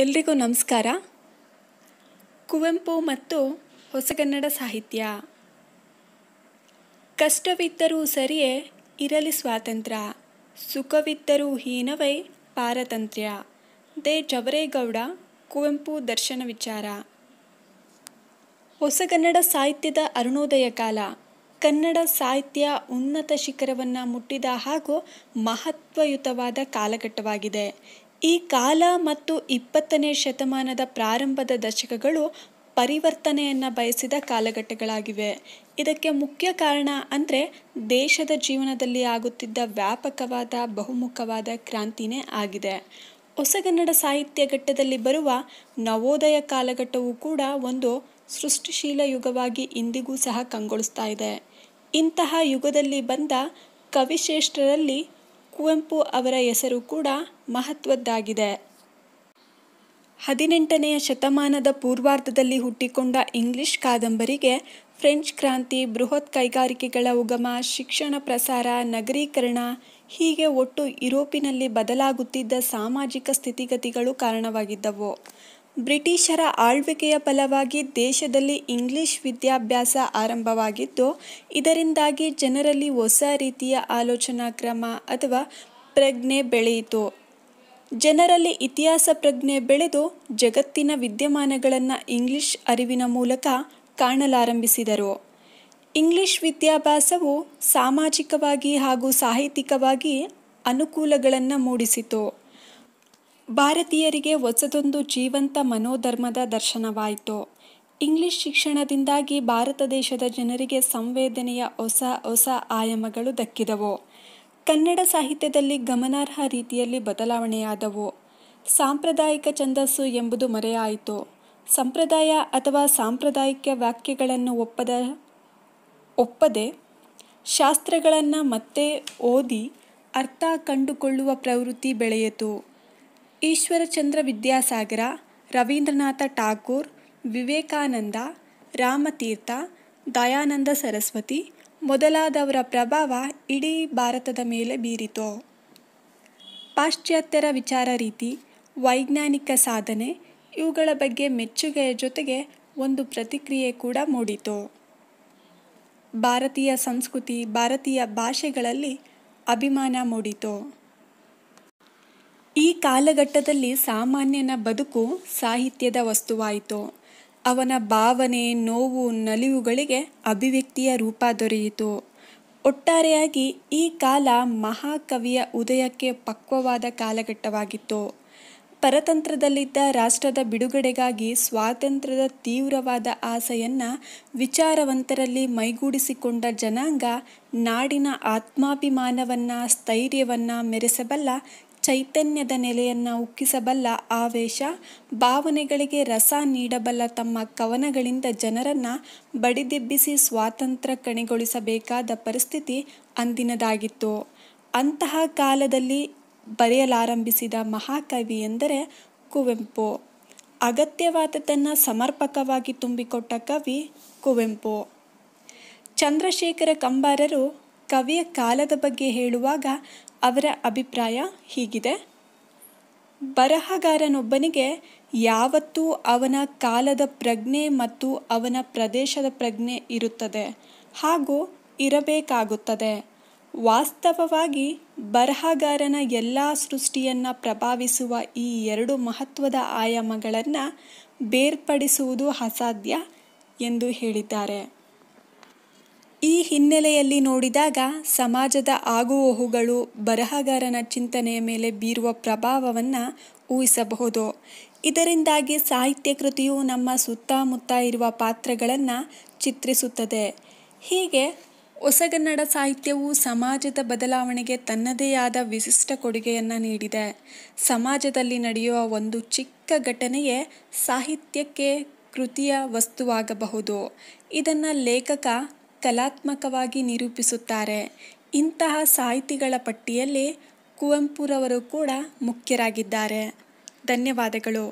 ಎಲ್ರಿಗೂ ನಮಸ್ಕಾರ ಕುವೆಂಪು ಮತ್ತು ಹೊಸಗನ್ನಡ ಸಾಹಿತ್ಯ ಕಷ್ಟವಿದ್ದರೂ ಸರಿಯೇ ಇರಲಿ ಸ್ವಾತಂತ್ರ್ಯ ಸುಖವಿದ್ದರೂ ಹೀನವೈ ಪಾರತಂತ್ರ್ಯ ದೇ ಜವರೇಗೌಡ ಕುವೆಂಪು ದರ್ಶನ ವಿಚಾರ ಹೊಸಗನ್ನಡ ಸಾಹಿತ್ಯದ ಅರುಣೋದಯ ಕಾಲ ಕನ್ನಡ ಸಾಹಿತ್ಯ ಉನ್ನತ ಶಿಖರವನ್ನು ಮುಟ್ಟಿದ ಹಾಗೂ ಮಹತ್ವಯುತವಾದ ಕಾಲಘಟ್ಟವಾಗಿದೆ ಈ ಕಾಲ ಮತ್ತು ಇಪ್ಪತ್ತನೇ ಶತಮಾನದ ಪ್ರಾರಂಭದ ದಶಕಗಳು ಪರಿವರ್ತನೆಯನ್ನು ಬಯಸಿದ ಕಾಲಘಟ್ಟಗಳಾಗಿವೆ ಇದಕ್ಕೆ ಮುಖ್ಯ ಕಾರಣ ಅಂದರೆ ದೇಶದ ಜೀವನದಲ್ಲಿ ಆಗುತ್ತಿದ್ದ ವ್ಯಾಪಕವಾದ ಬಹುಮುಖವಾದ ಕ್ರಾಂತಿನೇ ಆಗಿದೆ ಹೊಸಗನ್ನಡ ಸಾಹಿತ್ಯ ಘಟ್ಟದಲ್ಲಿ ಬರುವ ನವೋದಯ ಕಾಲಘಟ್ಟವು ಕೂಡ ಒಂದು ಸೃಷ್ಟಿಶೀಲ ಯುಗವಾಗಿ ಇಂದಿಗೂ ಸಹ ಕಂಗೊಳಿಸ್ತಾ ಇದೆ ಇಂತಹ ಯುಗದಲ್ಲಿ ಬಂದ ಕವಿಶ್ರೇಷ್ಠರಲ್ಲಿ ಕುವೆಂಪು ಅವರ ಹೆಸರು ಕೂಡ ಮಹತ್ವದ್ದಾಗಿದೆ ಹದಿನೆಂಟನೆಯ ಶತಮಾನದ ಪೂರ್ವಾರ್ಧದಲ್ಲಿ ಹುಟ್ಟಿಕೊಂಡ ಇಂಗ್ಲಿಷ್ ಕಾದಂಬರಿಗೆ ಫ್ರೆಂಚ್ ಕ್ರಾಂತಿ ಬೃಹತ್ ಕೈಗಾರಿಕೆಗಳ ಉಗಮ ಶಿಕ್ಷಣ ಪ್ರಸಾರ ನಗರೀಕರಣ ಹೀಗೆ ಒಟ್ಟು ಯುರೋಪಿನಲ್ಲಿ ಬದಲಾಗುತ್ತಿದ್ದ ಸಾಮಾಜಿಕ ಸ್ಥಿತಿಗತಿಗಳು ಕಾರಣವಾಗಿದ್ದವು ಬ್ರಿಟಿಷರ ಆಳ್ವಿಕೆಯ ಫಲವಾಗಿ ದೇಶದಲ್ಲಿ ಇಂಗ್ಲಿಷ್ ವಿದ್ಯಾಭ್ಯಾಸ ಆರಂಭವಾಗಿದ್ದು ಇದರಿಂದಾಗಿ ಜನರಲ್ಲಿ ಹೊಸ ರೀತಿಯ ಆಲೋಚನಾ ಕ್ರಮ ಅಥವಾ ಪ್ರಜ್ಞೆ ಬೆಳೆಯಿತು ಜನರಲ್ಲಿ ಇತಿಹಾಸ ಪ್ರಜ್ಞೆ ಬೆಳೆದು ಜಗತ್ತಿನ ವಿದ್ಯಮಾನಗಳನ್ನು ಇಂಗ್ಲಿಷ್ ಅರಿವಿನ ಮೂಲಕ ಕಾಣಲಾರಂಭಿಸಿದರು ಇಂಗ್ಲಿಷ್ ವಿದ್ಯಾಭ್ಯಾಸವು ಸಾಮಾಜಿಕವಾಗಿ ಹಾಗೂ ಸಾಹಿತ್ಯಿಕವಾಗಿ ಅನುಕೂಲಗಳನ್ನು ಮೂಡಿಸಿತು ಭಾರತೀಯರಿಗೆ ಹೊಸದೊಂದು ಜೀವಂತ ಮನೋಧರ್ಮದ ದರ್ಶನವಾಯಿತು ಇಂಗ್ಲಿಷ್ ಶಿಕ್ಷಣದಿಂದಾಗಿ ಭಾರತ ದೇಶದ ಜನರಿಗೆ ಸಂವೇದನೆಯ ಹೊಸ ಹೊಸ ಆಯಾಮಗಳು ದಕ್ಕಿದವು ಕನ್ನಡ ಸಾಹಿತ್ಯದಲ್ಲಿ ಗಮನಾರ್ಹ ರೀತಿಯಲ್ಲಿ ಬದಲಾವಣೆಯಾದವು ಸಾಂಪ್ರದಾಯಿಕ ಛಂದಸ್ಸು ಎಂಬುದು ಮರೆಯಾಯಿತು ಸಂಪ್ರದಾಯ ಅಥವಾ ಸಾಂಪ್ರದಾಯಿಕ ವಾಕ್ಯಗಳನ್ನು ಒಪ್ಪದ ಒಪ್ಪದೆ ಶಾಸ್ತ್ರಗಳನ್ನು ಮತ್ತೆ ಓದಿ ಅರ್ಥ ಕಂಡುಕೊಳ್ಳುವ ಪ್ರವೃತ್ತಿ ಬೆಳೆಯಿತು ಈಶ್ವರಚಂದ್ರ ವಿದ್ಯಾಸಾಗರ ರವೀಂದ್ರನಾಥ ಠಾಕೂರ್ ವಿವೇಕಾನಂದ ರಾಮತೀರ್ಥ ದಯಾನಂದ ಸರಸ್ವತಿ ಮೊದಲಾದವರ ಪ್ರಭಾವ ಇಡೀ ಭಾರತದ ಮೇಲೆ ಬೀರಿತು ಪಾಶ್ಚಾತ್ಯರ ವಿಚಾರ ರೀತಿ ವೈಜ್ಞಾನಿಕ ಸಾಧನೆ ಇವುಗಳ ಬಗ್ಗೆ ಮೆಚ್ಚುಗೆಯ ಜೊತೆಗೆ ಒಂದು ಪ್ರತಿಕ್ರಿಯೆ ಕೂಡ ಮೂಡಿತು ಭಾರತೀಯ ಸಂಸ್ಕೃತಿ ಭಾರತೀಯ ಭಾಷೆಗಳಲ್ಲಿ ಅಭಿಮಾನ ಮೂಡಿತು ಈ ಕಾಲಘಟ್ಟದಲ್ಲಿ ಸಾಮಾನ್ಯನ ಬದುಕು ಸಾಹಿತ್ಯದ ವಸ್ತುವಾಯಿತು ಅವನ ಭಾವನೆ ನೋವು ನಲಿವುಗಳಿಗೆ ಅಭಿವ್ಯಕ್ತಿಯ ರೂಪ ದೊರೆಯಿತು ಒಟ್ಟಾರೆಯಾಗಿ ಈ ಕಾಲ ಮಹಾಕವಿಯ ಉದಯಕ್ಕೆ ಪಕ್ವವಾದ ಕಾಲಘಟ್ಟವಾಗಿತ್ತು ಪರತಂತ್ರದಲ್ಲಿದ್ದ ರಾಷ್ಟ್ರದ ಬಿಡುಗಡೆಗಾಗಿ ಸ್ವಾತಂತ್ರ್ಯದ ತೀವ್ರವಾದ ಆಸೆಯನ್ನು ವಿಚಾರವಂತರಲ್ಲಿ ಮೈಗೂಡಿಸಿಕೊಂಡ ಜನಾಂಗ ನಾಡಿನ ಆತ್ಮಾಭಿಮಾನವನ್ನು ಸ್ಥೈರ್ಯವನ್ನು ಮೆರೆಸಬಲ್ಲ ಚೈತನ್ಯದ ನೆಲೆಯನ್ನು ಉಕ್ಕಿಸಬಲ್ಲ ಆವೇಶ ಭಾವನೆಗಳಿಗೆ ರಸ ನೀಡಬಲ್ಲ ತಮ್ಮ ಕವನಗಳಿಂದ ಜನರನ್ನು ಬಡಿದೆಬ್ಬಿಸಿ ಸ್ವಾತಂತ್ರ್ಯ ಕಣಿಗೊಳಿಸಬೇಕಾದ ಪರಿಸ್ಥಿತಿ ಅಂದಿನದಾಗಿತ್ತು ಅಂತಹ ಕಾಲದಲ್ಲಿ ಬರೆಯಲಾರಂಭಿಸಿದ ಮಹಾಕವಿ ಎಂದರೆ ಕುವೆಂಪು ಅಗತ್ಯವಾದದ್ದನ್ನು ಸಮರ್ಪಕವಾಗಿ ತುಂಬಿಕೊಟ್ಟ ಕವಿ ಕುವೆಂಪು ಚಂದ್ರಶೇಖರ ಕಂಬಾರರು ಕವಿಯ ಕಾಲದ ಬಗ್ಗೆ ಹೇಳುವಾಗ ಅವರ ಅಭಿಪ್ರಾಯ ಹೀಗಿದೆ ಬರಹಗಾರನೊಬ್ಬನಿಗೆ ಯಾವತ್ತೂ ಅವನ ಕಾಲದ ಪ್ರಜ್ಞೆ ಮತ್ತು ಅವನ ಪ್ರದೇಶದ ಪ್ರಜ್ಞೆ ಇರುತ್ತದೆ ಹಾಗೂ ಇರಬೇಕಾಗುತ್ತದೆ ವಾಸ್ತವವಾಗಿ ಬರಹಗಾರನ ಎಲ್ಲ ಸೃಷ್ಟಿಯನ್ನು ಪ್ರಭಾವಿಸುವ ಈ ಎರಡು ಮಹತ್ವದ ಆಯಾಮಗಳನ್ನು ಬೇರ್ಪಡಿಸುವುದು ಅಸಾಧ್ಯ ಎಂದು ಹೇಳಿದ್ದಾರೆ ಈ ಹಿನ್ನೆಲೆಯಲ್ಲಿ ನೋಡಿದಾಗ ಸಮಾಜದ ಆಗುಹೋಗುಗಳು ಬರಹಗಾರನ ಚಿಂತನೆಯ ಮೇಲೆ ಬೀರುವ ಪ್ರಭಾವವನ್ನು ಊಹಿಸಬಹುದು ಇದರಿಂದಾಗಿ ಸಾಹಿತ್ಯ ಕೃತಿಯು ನಮ್ಮ ಸುತ್ತಮುತ್ತ ಇರುವ ಪಾತ್ರಗಳನ್ನು ಚಿತ್ರಿಸುತ್ತದೆ ಹೀಗೆ ಹೊಸಗನ್ನಡ ಸಾಹಿತ್ಯವು ಸಮಾಜದ ಬದಲಾವಣೆಗೆ ತನ್ನದೇ ಆದ ವಿಶಿಷ್ಟ ಕೊಡುಗೆಯನ್ನು ನೀಡಿದೆ ಸಮಾಜದಲ್ಲಿ ನಡೆಯುವ ಒಂದು ಚಿಕ್ಕ ಘಟನೆಯೇ ಸಾಹಿತ್ಯಕ್ಕೆ ಕೃತಿಯ ವಸ್ತುವಾಗಬಹುದು ಇದನ್ನು ಲೇಖಕ ಕಲಾತ್ಮಕವಾಗಿ ನಿರೂಪಿಸುತ್ತಾರೆ ಇಂತಹ ಸಾಹಿತಿಗಳ ಪಟ್ಟಿಯಲ್ಲಿ ಕುವೆಂಪುರವರು ಕೂಡ ಮುಖ್ಯರಾಗಿದ್ದಾರೆ ಧನ್ಯವಾದಗಳು